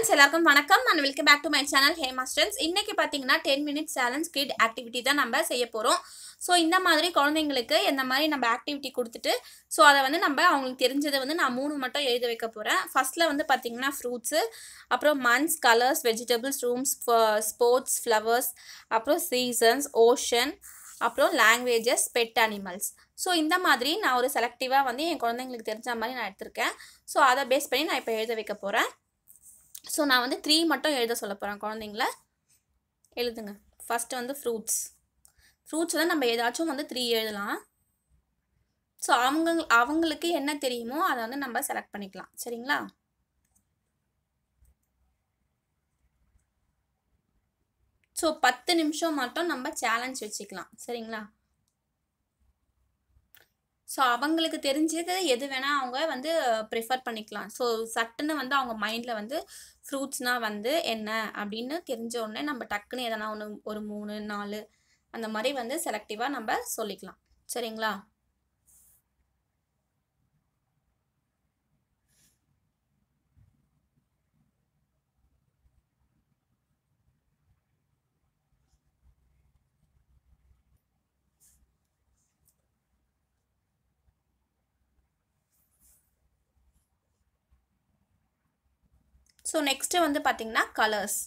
friends எல்லாருக்கும் வணக்கம் and welcome back to my channel Hema students இன்றைக்கி பார்த்தீங்கன்னா ten minutes challenge kid activity தான் நம்ம செய்ய போகிறோம் ஸோ இந்த மாதிரி குழந்தைங்களுக்கு இந்த மாதிரி நம்ம ஆக்டிவிட்டி கொடுத்துட்டு ஸோ அதை வந்து நம்ம அவங்களுக்கு தெரிஞ்சதை வந்து நான் மூணு மட்டும் எழுத வைக்க போகிறேன் ஃபஸ்ட்டில் வந்து பார்த்தீங்கன்னா ஃப்ரூட்ஸு அப்புறம் months colours vegetables rooms sports flowers அப்புறம் சீசன்ஸ் ஓஷன் அப்புறம் லாங்குவேஜஸ் பெட் அனிமல்ஸ் ஸோ இந்த மாதிரி நான் ஒரு செலக்டிவாக வந்து என் குழந்தைங்களுக்கு தெரிஞ்ச மாதிரி நான் எடுத்திருக்கேன் ஸோ அதை பேஸ் பண்ணி நான் இப்போ எழுத வைக்க போகிறேன் ஸோ நான் வந்து த்ரீ மட்டும் எழுத சொல்ல போகிறேன் குழந்தைங்கள எழுதுங்க ஃபஸ்ட்டு வந்து ஃப்ரூட்ஸ் ஃப்ரூட்ஸ் வந்து நம்ம ஏதாச்சும் வந்து த்ரீ எழுதலாம் ஸோ அவங்க அவங்களுக்கு என்ன தெரியுமோ அதை வந்து நம்ம செலக்ட் பண்ணிக்கலாம் சரிங்களா ஸோ பத்து நிமிஷம் மட்டும் நம்ம சேலஞ்ச் வச்சுக்கலாம் சரிங்களா ஸோ அவங்களுக்கு தெரிஞ்சது எது வேணால் அவங்க வந்து ப்ரிஃபர் பண்ணிக்கலாம் ஸோ சட்டுன்னு வந்து அவங்க மைண்டில் வந்து ஃப்ரூட்ஸ்னால் வந்து என்ன அப்படின்னு தெரிஞ்ச உடனே நம்ம டக்குன்னு எதனா ஒன்று ஒரு மூணு நாலு அந்த மாதிரி வந்து செலக்டிவாக நம்ம சொல்லிக்கலாம் சரிங்களா ஸோ நெக்ஸ்ட்டு வந்து பார்த்திங்கன்னா கலர்ஸ்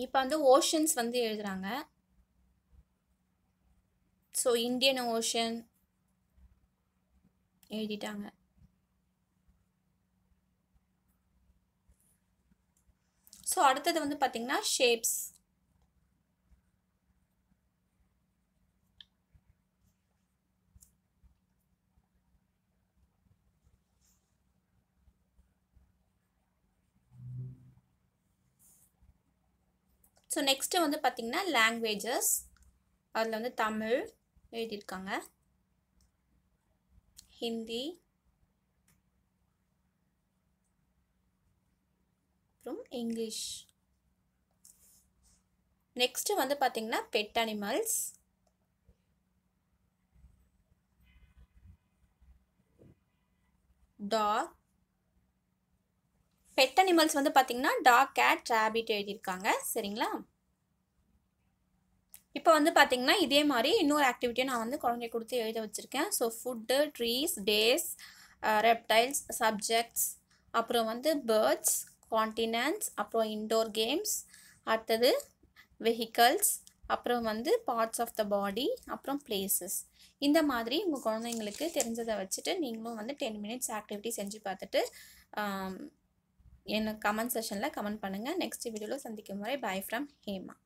இப்போ வந்து ஓஷன்ஸ் வந்து எழுதுகிறாங்க ஸோ இந்தியன் ஓஷன் எழுதிட்டாங்க ஸோ அடுத்தது வந்து பார்த்திங்கன்னா ஷேப்ஸ் ஸோ நெக்ஸ்ட்டு வந்து பார்த்திங்கன்னா லாங்குவேஜஸ் அதில் வந்து தமிழ் எழுதியிருக்காங்க ஹிந்தி அப்புறம் இங்கிலீஷ் நெக்ஸ்ட்டு வந்து பார்த்திங்கன்னா pet animals dog pet animals வந்து பார்த்தீங்கன்னா டாக் கேட் ரேபிட் எழுதியிருக்காங்க சரிங்களா இப்போ வந்து பார்த்திங்கன்னா இதே மாதிரி இன்னொரு ஆக்டிவிட்டியை நான் வந்து குழந்தை கொடுத்து எழுத வச்சுருக்கேன் so food trees days reptiles subjects அப்புறம் வந்து பேர்ட்ஸ் கான்டினன்ட்ஸ் அப்புறம் இன்டோர் கேம்ஸ் அடுத்தது வெஹிக்கல்ஸ் அப்புறம் வந்து பார்ட்ஸ் ஆஃப் த பாடி அப்புறம் பிளேசஸ் இந்த மாதிரி உங்கள் குழந்தைங்களுக்கு தெரிஞ்சதை வச்சுட்டு நீங்களும் வந்து டென் மினிட்ஸ் ஆக்டிவிட்டி செஞ்சு பார்த்துட்டு um, என்ன கமெண்ட் செஷனில் கமெண்ட் பண்ணுங்கள் நெக்ஸ்ட் வீடியோவில் சந்திக்கும் வரை பாய் ஃப்ரம் ஹேமா